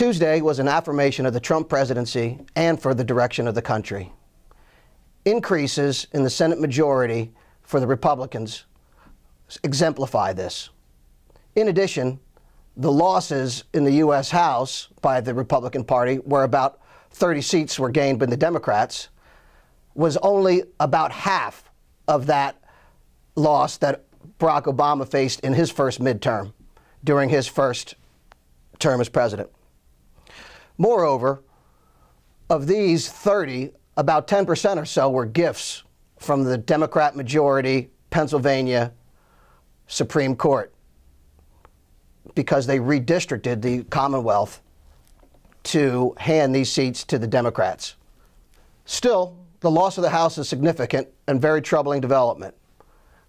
Tuesday was an affirmation of the Trump presidency and for the direction of the country. Increases in the Senate majority for the Republicans exemplify this. In addition, the losses in the U.S. House by the Republican Party, where about 30 seats were gained by the Democrats, was only about half of that loss that Barack Obama faced in his first midterm during his first term as president. Moreover, of these 30, about 10% or so were gifts from the Democrat majority Pennsylvania Supreme Court because they redistricted the Commonwealth to hand these seats to the Democrats. Still, the loss of the House is significant and very troubling development.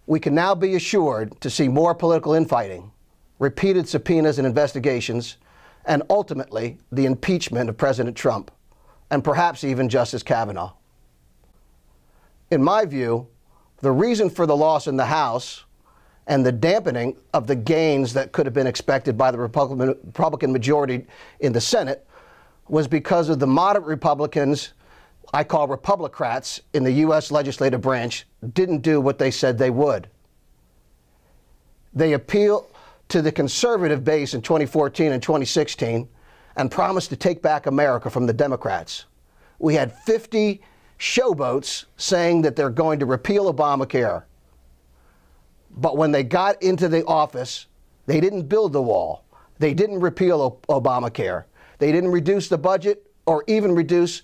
We can now be assured to see more political infighting, repeated subpoenas and investigations, and ultimately the impeachment of President Trump, and perhaps even Justice Kavanaugh. In my view, the reason for the loss in the House and the dampening of the gains that could have been expected by the Republican majority in the Senate was because of the moderate Republicans I call Republicrats in the U.S. legislative branch didn't do what they said they would. They appeal to the conservative base in 2014 and 2016 and promised to take back America from the Democrats. We had 50 showboats saying that they're going to repeal Obamacare. But when they got into the office, they didn't build the wall. They didn't repeal Obamacare. They didn't reduce the budget or even reduce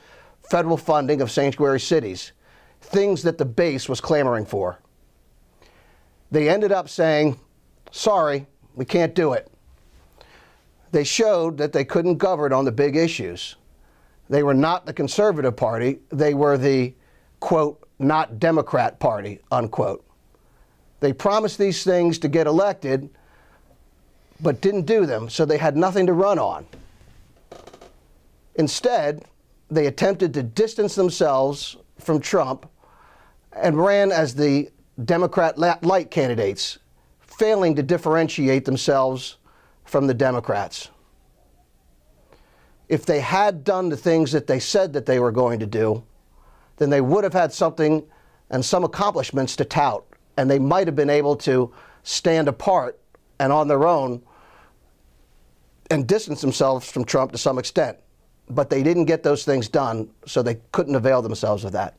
federal funding of sanctuary cities, things that the base was clamoring for. They ended up saying, sorry, we can't do it. They showed that they couldn't govern on the big issues. They were not the conservative party, they were the, quote, not Democrat party, unquote. They promised these things to get elected, but didn't do them, so they had nothing to run on. Instead, they attempted to distance themselves from Trump and ran as the Democrat light candidates failing to differentiate themselves from the Democrats. If they had done the things that they said that they were going to do, then they would have had something and some accomplishments to tout, and they might have been able to stand apart and on their own and distance themselves from Trump to some extent. But they didn't get those things done, so they couldn't avail themselves of that.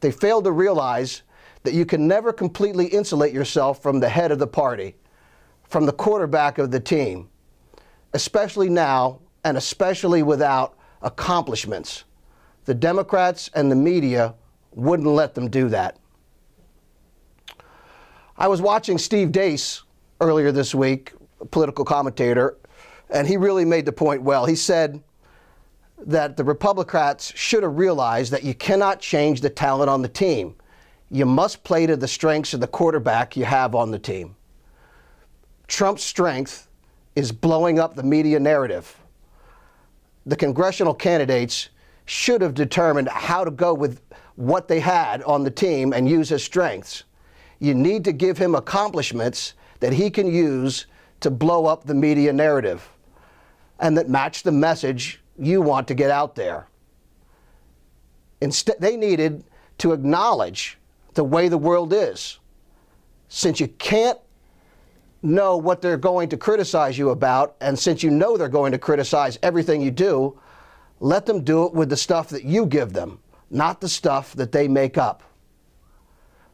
They failed to realize that you can never completely insulate yourself from the head of the party, from the quarterback of the team, especially now and especially without accomplishments. The Democrats and the media wouldn't let them do that. I was watching Steve Dace earlier this week, a political commentator, and he really made the point well. He said that the Republicans should have realized that you cannot change the talent on the team you must play to the strengths of the quarterback you have on the team. Trump's strength is blowing up the media narrative. The congressional candidates should have determined how to go with what they had on the team and use his strengths. You need to give him accomplishments that he can use to blow up the media narrative and that match the message you want to get out there. Instead, they needed to acknowledge the way the world is. Since you can't know what they're going to criticize you about, and since you know they're going to criticize everything you do, let them do it with the stuff that you give them, not the stuff that they make up.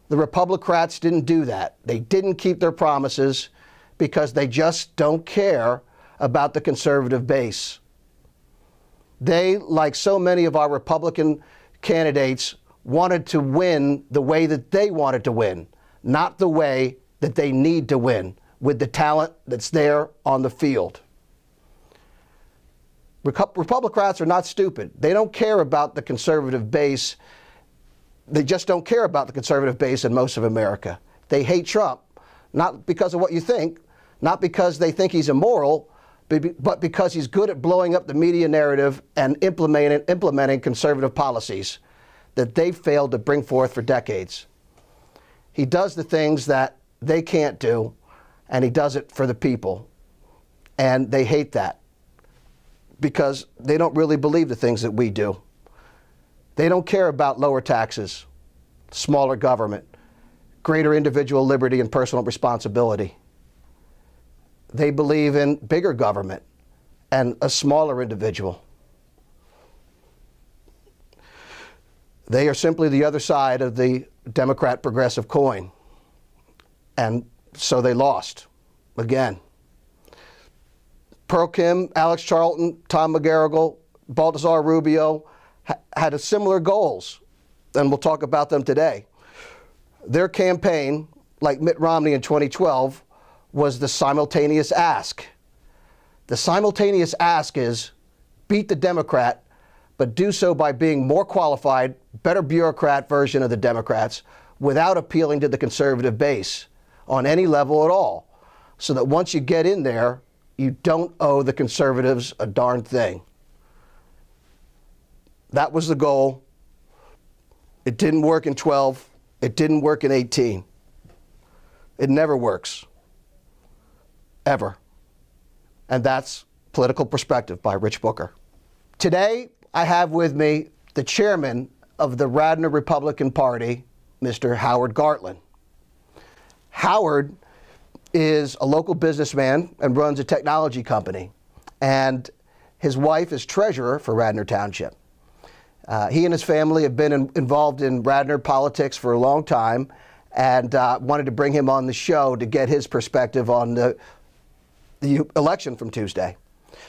The Republicrats didn't do that. They didn't keep their promises because they just don't care about the conservative base. They, like so many of our Republican candidates, wanted to win the way that they wanted to win, not the way that they need to win with the talent that's there on the field. Republicans are not stupid. They don't care about the conservative base. They just don't care about the conservative base in most of America. They hate Trump, not because of what you think, not because they think he's immoral, but because he's good at blowing up the media narrative and implementing, implementing conservative policies that they failed to bring forth for decades. He does the things that they can't do, and he does it for the people. And they hate that because they don't really believe the things that we do. They don't care about lower taxes, smaller government, greater individual liberty and personal responsibility. They believe in bigger government and a smaller individual. They are simply the other side of the Democrat progressive coin. And so they lost again. Pearl Kim, Alex Charlton, Tom McGarrigle, Baltazar Rubio ha had similar goals, and we'll talk about them today. Their campaign, like Mitt Romney in 2012, was the simultaneous ask. The simultaneous ask is beat the Democrat but do so by being more qualified, better bureaucrat version of the Democrats without appealing to the conservative base on any level at all. So that once you get in there, you don't owe the conservatives a darn thing. That was the goal. It didn't work in 12. It didn't work in 18. It never works. Ever. And that's Political Perspective by Rich Booker. Today, I have with me the chairman of the Radnor Republican Party, Mr. Howard Gartland. Howard is a local businessman and runs a technology company, and his wife is treasurer for Radnor Township. Uh, he and his family have been in, involved in Radnor politics for a long time and uh, wanted to bring him on the show to get his perspective on the, the election from Tuesday.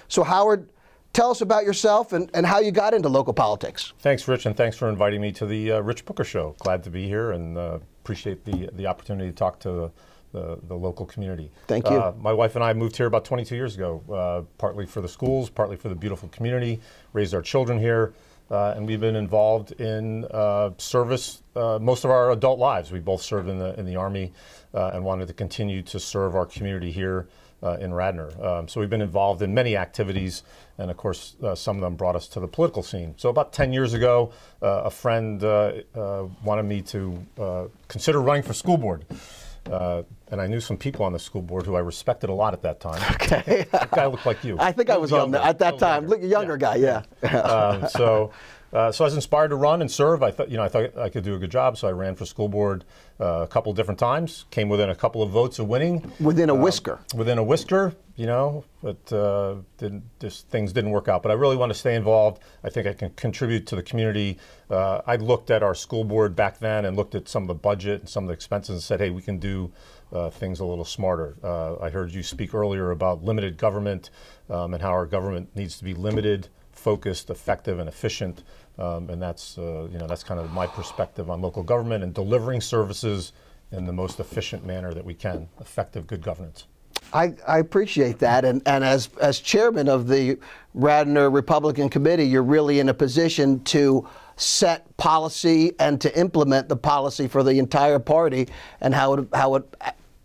So, Howard, Tell us about yourself and, and how you got into local politics. Thanks, Rich, and thanks for inviting me to the uh, Rich Booker Show. Glad to be here and uh, appreciate the, the opportunity to talk to the, the local community. Thank you. Uh, my wife and I moved here about 22 years ago, uh, partly for the schools, partly for the beautiful community, raised our children here. Uh, and we've been involved in uh, service uh, most of our adult lives. We both served in the in the army uh, and wanted to continue to serve our community here uh, in Radnor. Um, so we've been involved in many activities, and of course, uh, some of them brought us to the political scene. So about 10 years ago, uh, a friend uh, uh, wanted me to uh, consider running for school board. and I knew some people on the school board who I respected a lot at that time. Okay, that guy looked like you. I think I was on the, at that time. Younger. younger yeah. guy, yeah. um, so uh, so I was inspired to run and serve. I thought, you know, I thought I could do a good job, so I ran for school board uh, a couple different times. Came within a couple of votes of winning. Within a um, whisker. within a whisker, you know, but uh, didn't, just things didn't work out. But I really want to stay involved. I think I can contribute to the community. Uh, I looked at our school board back then and looked at some of the budget and some of the expenses and said, hey, we can do things a little smarter. I heard you speak earlier about limited government um, and how our government needs to be limited focused, effective, and efficient. Um, and that's, uh, you know, that's kind of my perspective on local government and delivering services in the most efficient manner that we can, effective good governance. I, I, appreciate that. And, and as, as chairman of the Radnor Republican Committee, you're really in a position to set policy and to implement the policy for the entire party and how it, how it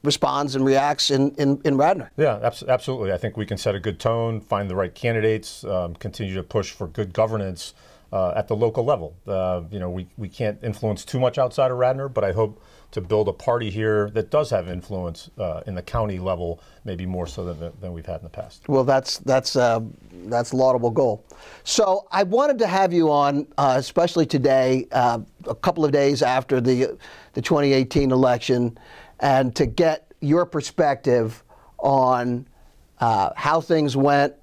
responds and reacts in, in, in Radnor. Yeah, absolutely. I think we can set a good tone, find the right candidates, um, continue to push for good governance uh, at the local level. Uh, you know, we, we can't influence too much outside of Radnor, but I hope to build a party here that does have influence uh, in the county level, maybe more so than, than we've had in the past. Well, that's that's uh, that's laudable goal. So I wanted to have you on, uh, especially today, uh, a couple of days after the the 2018 election, and to get your perspective on uh, how things went,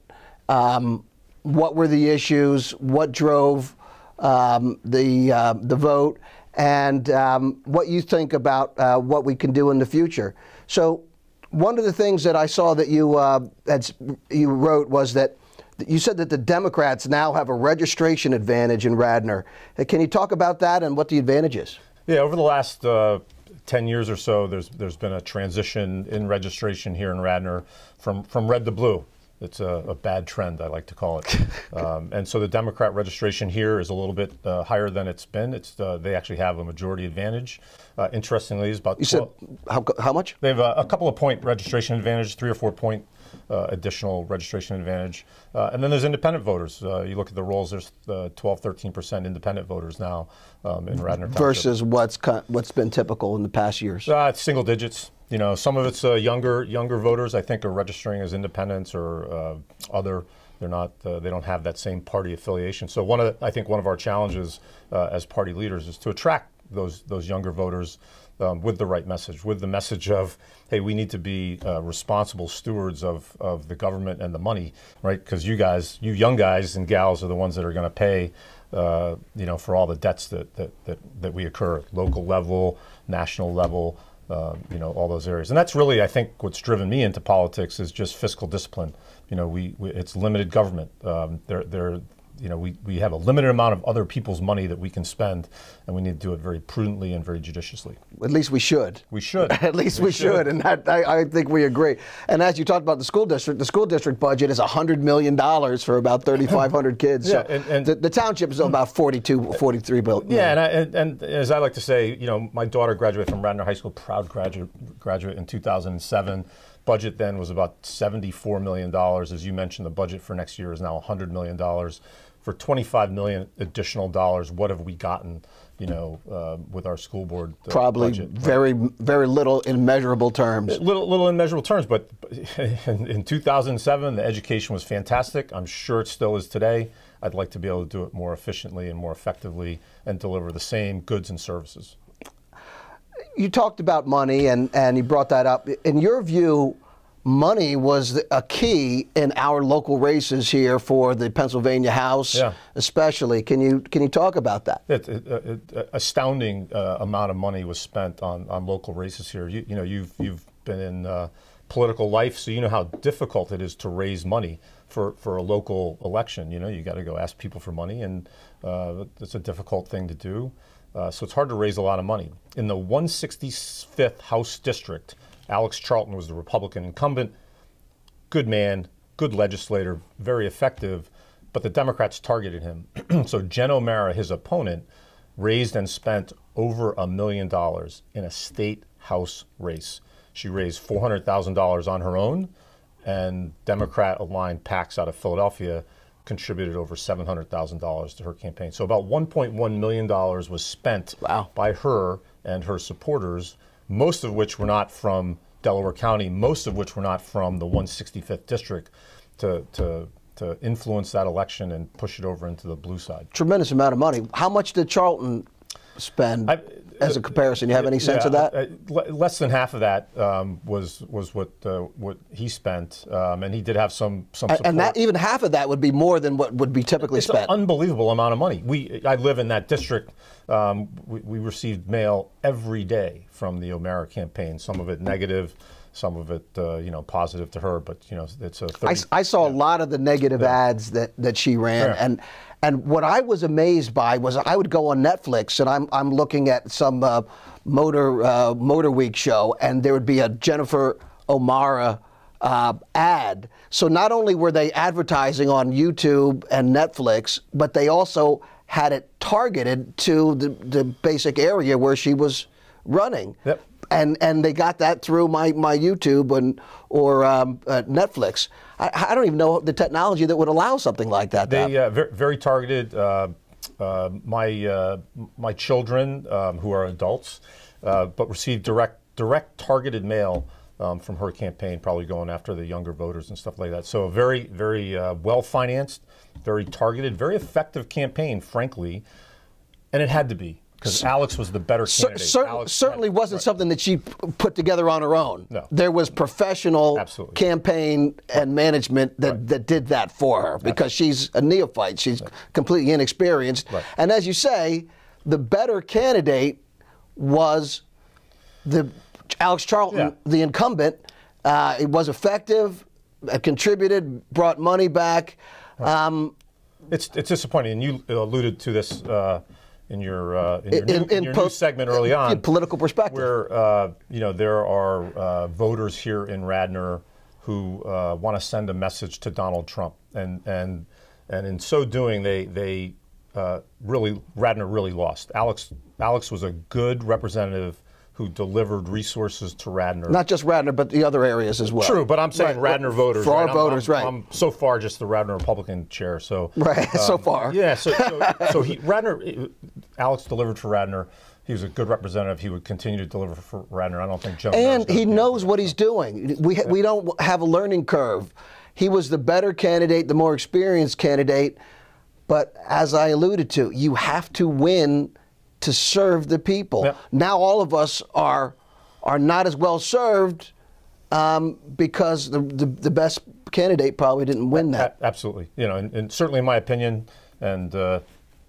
um, what were the issues, what drove um, the uh, the vote, and um, what you think about uh, what we can do in the future. So, one of the things that I saw that you that uh, you wrote was that you said that the Democrats now have a registration advantage in Radnor. Can you talk about that and what the advantage is? Yeah, over the last uh, 10 years or so, there's, there's been a transition in registration here in Radnor from, from red to blue. It's a, a, bad trend, I like to call it. Um, and so the Democrat registration here is a little bit uh, higher than it's been. It's uh, they actually have a majority advantage. Uh, interestingly, is about you 12, said how, how much? They have a, a, couple of point registration advantage, three or four point uh, additional registration advantage. Uh, and then there's independent voters. Uh, you look at the rolls. There's 12, 13 percent independent voters now um, in Radnor Township. Versus what's what's been typical in the past years. single digits. You know, some of it's uh, younger younger voters. I think are registering as independents or uh, other. They're not. Uh, they don't have that same party affiliation. So one of the, I think one of our challenges uh, as party leaders is to attract those those younger voters um, with the right message, with the message of hey, we need to be uh, responsible stewards of of the government and the money, right? Because you guys, you young guys and gals, are the ones that are going to pay. Uh, you know, for all the debts that, that, that, that we occur at local level, national level, uh, you know, all those areas. And that's really, I think, what's driven me into politics is just fiscal discipline. You know, we, we it's limited government. Um, there, there, you know, we, we have a limited amount of other people's money that we can spend, and we need to do it very prudently and very judiciously. At least we should. We should. At least we, we should. should. and that, I, I, think we agree. And as you talked about the school district, the school district budget is $100 million for about 3,500 kids. yeah, so and, and the, the, township is about 42, 43 billion. Yeah, and, I, and, and, as I like to say, you know, my daughter graduated from Radnor High School, proud graduate, graduate in 2007 budget then was about $74 million. As you mentioned, the budget for next year is now $100 million. For 25 million additional dollars, what have we gotten, you know, uh, with our school board uh, Probably budget, very, very little in measurable terms. Uh, little, little in measurable terms, but in, in 2007, the education was fantastic. I'm sure it still is today. I'd like to be able to do it more efficiently and more effectively and deliver the same goods and services you talked about money and, and you brought that up. In your view, money was a key in our local races here for the Pennsylvania House, yeah. especially. Can you can you talk about that? It, it, it, astounding uh, amount of money was spent on, on local races here. You, you know, you've you've been in uh, political life, so you know how difficult it is to raise money for, for a local election. You know, you got to go ask people for money, and uh, it's a difficult thing to do. Uh, so it's hard to raise a lot of money. In the 165th House district, Alex Charlton was the Republican incumbent. Good man, good legislator, very effective, but the Democrats targeted him. so Jen O'Mara, his opponent, raised and spent over a million dollars in a state house race. She raised $400,000 on her own, and Democrat aligned PACs out of Philadelphia contributed over $700,000 to her campaign. So about $1.1 million was spent wow. by her and her supporters, most of which were not from Delaware County, most of which were not from the 165th district to, to, to influence that election and push it over into the blue side. Tremendous amount of money. How much did Charlton spend? I, as a comparison, you have any sense yeah, of that? Uh, less than half of that um, was was what uh, what he spent, um, and he did have some some. Support. And that even half of that would be more than what would be typically it's spent. unbelievable amount of money. We I live in that district. Um, we, we received mail every day from the O'Mara campaign. Some of it negative some of it, uh, you know, positive to her, but you know, it's a. 30, I, I saw yeah. a lot of the negative yeah. ads that that she ran, yeah. and and what I was amazed by was I would go on Netflix and I'm I'm looking at some uh, motor uh, Motor Week show, and there would be a Jennifer O'Mara. Uh, ad. So not only were they advertising on YouTube and Netflix, but they also had it targeted to the, the basic area where she was running. Yep. And, and they got that through my, my YouTube and, or um, uh, Netflix. I, I, don't even know the technology that would allow something like that. They uh, very, very, targeted uh, uh my uh, my children um, who are adults, uh, but received direct direct targeted mail um, from her campaign, probably going after the younger voters and stuff like that. So a very, very uh, well-financed, very targeted, very effective campaign, frankly, and it had to be because Alex was the better candidate. Cer certainly had, wasn't right. something that she put together on her own. No. There was professional Absolutely. campaign and management that, right. that did that for her because she's a neophyte. She's right. completely inexperienced. And as you say, the better candidate was the Alex Charlton, yeah. the incumbent. Uh, it was effective, uh, contributed, brought money back. Um, it's, it's disappointing, and you alluded to this uh, in your uh, in, your, in, new, in your new segment early on, political perspective, where uh, you know there are uh, voters here in Radnor who uh, want to send a message to Donald Trump, and and and in so doing, they they uh, really Radnor really lost. Alex Alex was a good representative who delivered resources to Radnor. Not just Radnor, but the other areas as well. True, but I'm saying right. Radnor voters. For right? our I'm, voters, I'm, right. I'm so far just the Radnor Republican chair, so. Right, um, so far. Yeah, so, so, so he, Radnor, Alex delivered for Radnor he was a good representative. He would continue to deliver for Radnor. I don't think Joe. And he knows what he's doing. We we don't have a learning curve. He was the better candidate, the more experienced candidate. But as I alluded to, you have to win to serve the people. Yep. Now all of us are are not as well served um, because the, the, the best candidate probably didn't win that. A absolutely, you know, and, and, certainly in my opinion, and. Uh,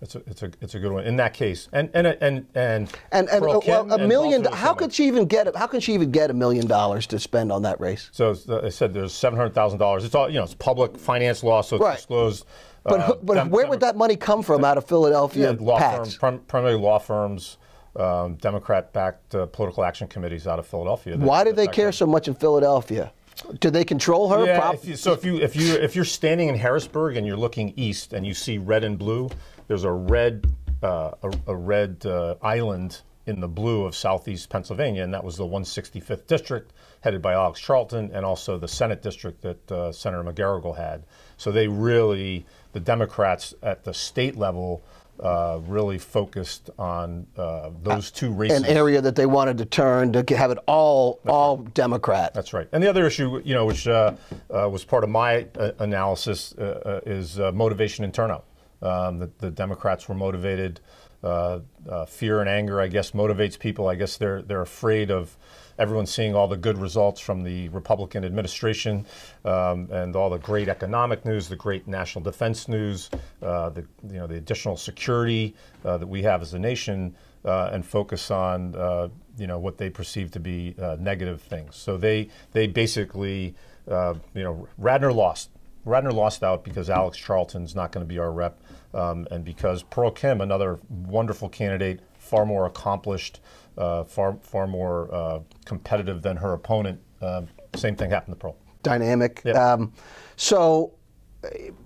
it's a, it's, a, it's a good one in that case, and and and and and, and uh, a, a, million. And how could she even get? How can she even get a million dollars to spend on that race? So I said, there's seven hundred thousand dollars. It's all you know. It's public finance law, so it's right. disclosed. But, uh, but Dem where would that money come from out of Philadelphia? Yeah, law firm, prim primarily law firms, um, Democrat-backed uh, political action committees out of Philadelphia. That, Why do they care so much in Philadelphia? Do they control her? Yeah, if you, so if you if you if you're standing in Harrisburg and you're looking east and you see red and blue, there's a red uh, a, a, red uh, island in the blue of southeast Pennsylvania, and that was the 165th district headed by Alex Charlton, and also the Senate district that uh, Senator McGarrigle had. So they really the Democrats at the state level uh, really focused on uh, those two races. An area that they wanted to turn to have it all That's all right. Democrat. That's right. And the other issue, you know, which uh, uh was part of my uh, analysis, uh, is motivation and turnout. Um, the, the, Democrats were motivated. Uh, uh, fear and anger, I guess, motivates people. I guess they're they're afraid of everyone seeing all the good results from the Republican administration um, and all the great economic news, the great national defense news, uh, the you know the additional security uh, that we have as a nation, uh, and focus on uh, you know what they perceive to be negative things. So they they basically you know Radner lost Ratner lost out because Alex Charlton's not going to be our rep, um, and because Pearl Kim, another wonderful candidate, far more accomplished, uh, far far more uh, competitive than her opponent. Uh, same thing happened to Pearl. Dynamic. Yep. Um, so,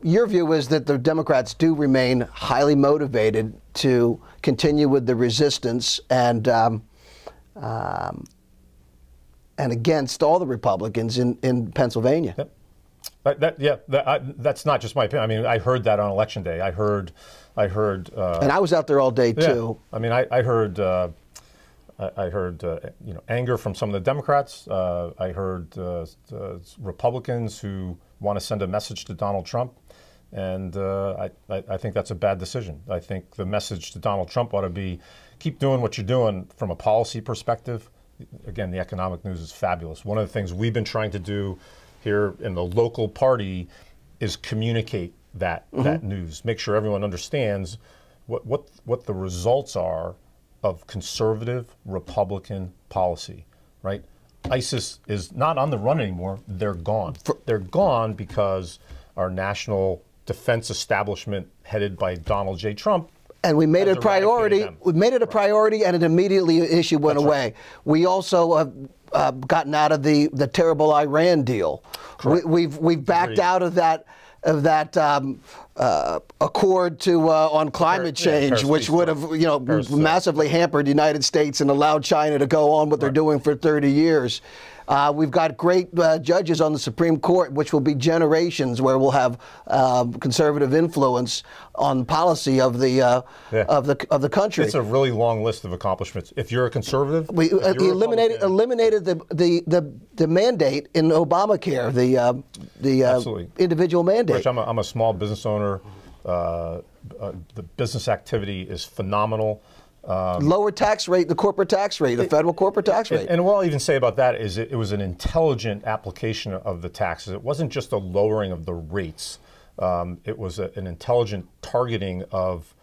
your view is that the Democrats do remain highly motivated to continue with the resistance and. Um, um and against all the Republicans in, in Pennsylvania. Yep. That, that, yeah, that, I, that's not just my opinion. I mean, I heard that on election day. I heard, I heard. Uh, and I was out there all day yeah. too. I mean, I, I heard, uh, I, I heard, uh, you know, anger from some of the Democrats. Uh, I heard uh, uh, Republicans who want to send a message to Donald Trump, and I, I think that's a bad decision. I think the message to Donald Trump ought to be, keep doing what you're doing from a policy perspective. Again, the economic news is fabulous. One of the things we've been trying to do here in the local party is communicate that mm -hmm. that news. Make sure everyone understands what what what the results are of conservative Republican policy, right? ISIS is not on the run anymore. They're gone. For They're gone because our national defense establishment headed by Donald J. Trump and we made it a priority. Them. We made it a priority, and it immediately issue went That's away. Right. We also have uh, gotten out of the, the terrible Iran deal. We, have we've, we've backed Agreed. out of that of that um, uh, accord to uh, on climate change, which would have you know massively hampered the United States and allowed China to go on what right. they're doing for 30 years. Uh, we've got great uh, judges on the Supreme Court, which will be generations where we'll have uh, conservative influence on policy of the uh, yeah. of the of the country. It's a really long list of accomplishments. If you're a conservative, we uh, eliminated eliminated the, the, the the mandate in Obamacare, the uh, the individual mandate. Rich, I'm a, I'm a small business owner. Uh, uh, the business activity is phenomenal. Um, Lower tax rate, the corporate tax rate, the it, federal corporate tax rate. and what I'll even say about that is it, it, was an intelligent application of the taxes. It wasn't just a lowering of the rates. Um, it was a, an intelligent targeting of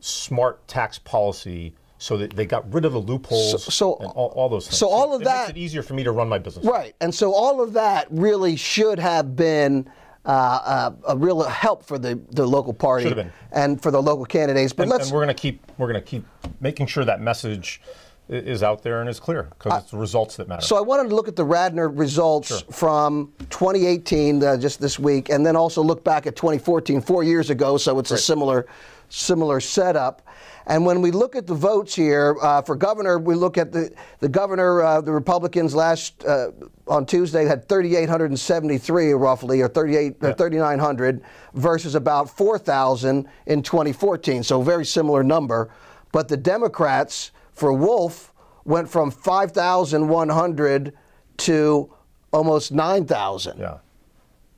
smart tax policy so that they got rid of the loopholes so, so all, all, those things. So all of it that makes it easier for me to run my business. Right, and so all of that really should have been uh, uh, a real help for the, the local party and for the local candidates. But and, let's and we're going to keep we're going to keep making sure that message is out there and is clear because it's the results that matter. So I wanted to look at the Radner results sure. from 2018, uh, just this week, and then also look back at 2014, four years ago. So it's Great. a similar, similar setup. And when we look at the votes here uh, for governor, we look at the the governor, uh, the Republicans last uh, on Tuesday had 3,873 roughly, or 38 yeah. or 3,900 versus about 4,000 in 2014. So very similar number. But the Democrats for Wolf went from 5,100 to almost 9,000. Yeah.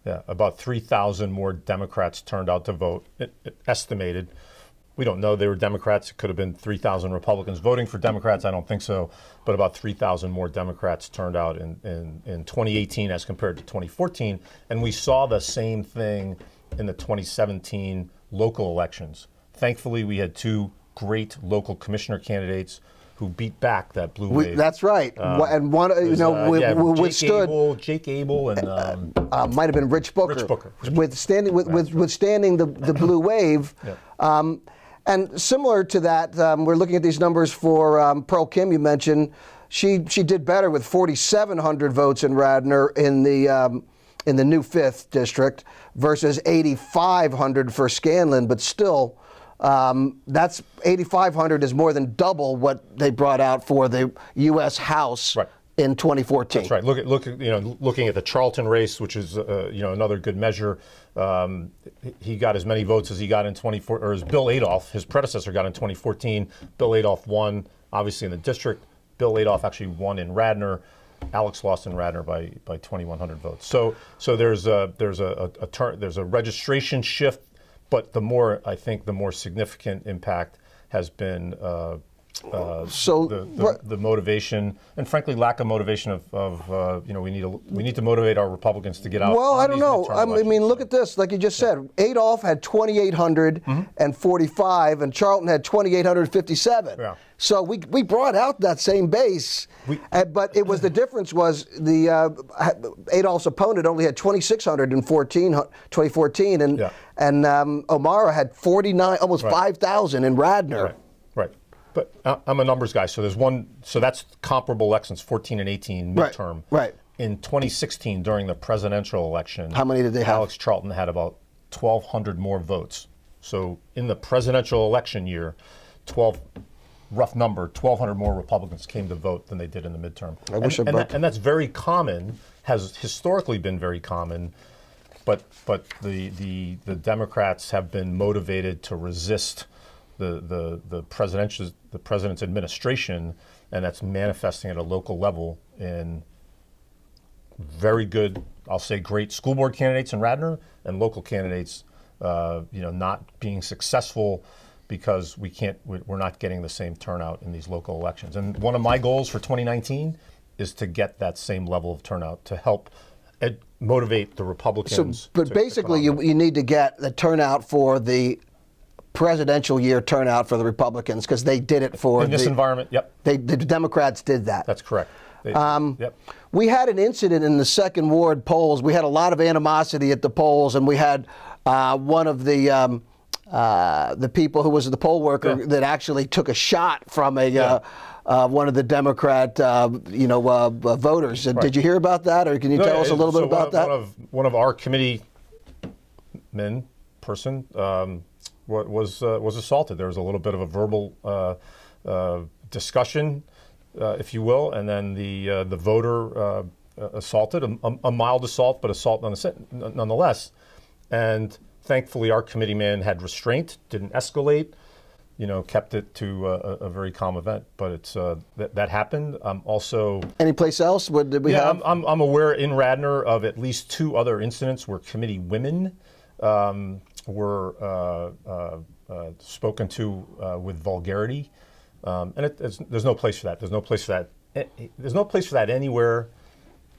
Yeah. About 3,000 more Democrats turned out to vote, it, it estimated. We don't know. They were Democrats. It could have been 3,000 Republicans voting for Democrats. I don't think so. But about 3,000 more Democrats turned out in, in, in 2018 as compared to 2014. And we saw the same thing in the 2017 local elections. Thankfully, we had two great local commissioner candidates who beat back that blue wave. We, that's right. Uh, and one, you know, uh, we, yeah, Jake withstood. Abel, Jake Abel and uh, um, uh, might have been Rich Booker. Rich Booker. Withstanding, with, with, withstanding the, the blue wave. Yeah. Um, and similar to that, um, we're looking at these numbers for um, Pearl Kim, you mentioned. She, she did better with 4,700 votes in Radnor in the, um, in the new 5th district versus 8,500 for Scanlon, but still um, that's 8,500 is more than double what they brought out for the U.S. House right in 2014. That's right. Look at look at, you know looking at the Charlton race, which is uh, you know another good measure. Um, he got as many votes as he got in 24, or as Bill Adolf, his predecessor, got in 2014. Bill Adolf won, obviously in the district. Bill Adolf actually won in Radnor. Alex lost in Radnor by by 2,100 votes. So so there's a there's a, a, a turn there's a registration shift but the more I think the more significant impact has been uh, uh, oh, so the, the, the, motivation and frankly lack of motivation of, of uh, you know we need to we need to motivate our Republicans to get out. Well, I don't know. I mean, elections. look at this. Like you just yeah. said, Adolf had 2,845, mm-hmm. mm -hmm. and Charlton had 2,857. Yeah. So we we brought out that same base, we, uh, but it was the difference was the uh, Adolf's opponent only had 2,614 2014, and yeah. and um, O'Mara had 49, almost right. 5,000 in Radnor. Right. But uh, I'm a numbers guy, so there's one. So that's comparable elections, 14 and 18 midterm. Right. right. In 2016, during the presidential election, how many did they Alex have? Alex Charlton had about 1,200 more votes. So in the presidential election year, 12 rough number, 1,200 more Republicans came to vote than they did in the midterm. I and, wish I and, that, and that's very common, has historically been very common, but but the the, the Democrats have been motivated to resist the, the, the, president's, the president's administration, and that's manifesting at a local level in very good, I'll say great school board candidates in Radnor and local candidates, uh, you know, not being successful because we can't, we're not getting the same turnout in these local elections. And one of my goals for 2019 is to get that same level of turnout to help motivate the Republicans. So, but basically, you, you need to get the turnout for the presidential year turnout for the Republicans because they did it for in this the, environment. Yep, they, the Democrats did that. That's correct. They, um, yep. We had an incident in the second ward polls. We had a lot of animosity at the polls, and we had uh, one of the. Um, uh, the people who was the poll worker yeah. that actually took a shot from a yeah. uh, uh one of the Democrat, uh, you know, uh, voters. Right. Did you hear about that, or can you no, tell us a little so bit about one of, that? One of, one of our committee men, person, um, was uh, was assaulted. There was a little bit of a verbal uh, uh, discussion, if you will, and then the the voter assaulted a, a, mild assault, but assault nonetheless. And thankfully, our committee man had restraint, didn't escalate you know, kept it to a, a very calm event. But it's uh, that happened. Um, also, any place else? What did we yeah, have? I'm, I'm, I'm aware in Radnor of at least two other incidents where committee women um, were uh, uh, uh, spoken to with vulgarity. Um, and it, there's no place for that. There's no place for that. Eh, there's no place for that anywhere.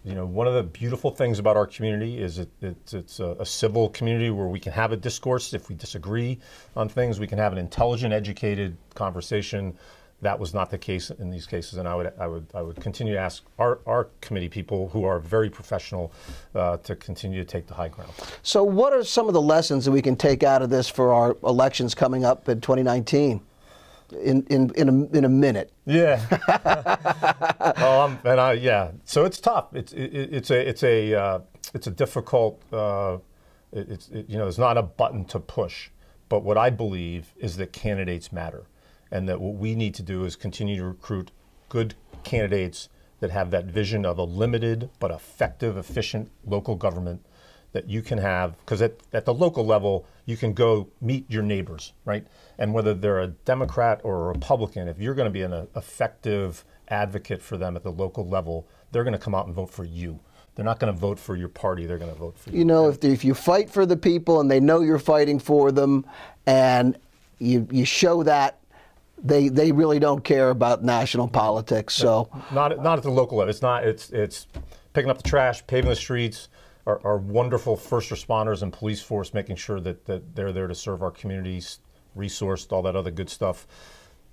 You know, one of the beautiful things about our community is it, it's, it's a, a, civil community where we can have a discourse. If we disagree on things, we can have an intelligent, educated conversation that was not the case in these cases, and I would I would I would continue to ask our, our committee people who are very professional uh, to continue to take the high ground. So, what are some of the lessons that we can take out of this for our elections coming up in 2019? in in in a, in a minute. Yeah. um, and I yeah. So it's tough. It's it, it's a it's a uh, it's a difficult. Uh, it, it's it, you know, there's not a button to push. But what I believe is that candidates matter and that what we need to do is continue to recruit good candidates that have that vision of a limited but effective, efficient local government that you can have because at, at the local level you can go meet your neighbors right and whether they're a democrat or a republican if you're going to be an effective advocate for them at the local level they're going to come out and vote for you they're not going to vote for your party they're going to vote for you you know if, if you fight for the people and they know you're fighting for them and you, you show that they they really don't care about national politics. So not not at the local level. It's not. It's it's picking up the trash, paving the streets. Our, our wonderful first responders and police force making sure that, that they're there to serve our communities, resourced, all that other good stuff.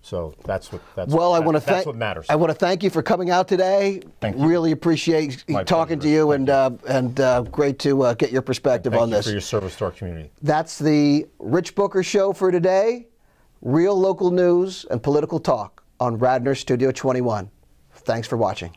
So that's what that's well. What I want to thank. what matters. I want to thank you for coming out today. Thank you. Really appreciate My talking pleasure. to you, and uh, and uh, great to uh, get your perspective on this. for your service to our community. That's the Rich Booker Show for today real local news and political talk on Radnor Studio 21. Thanks for watching.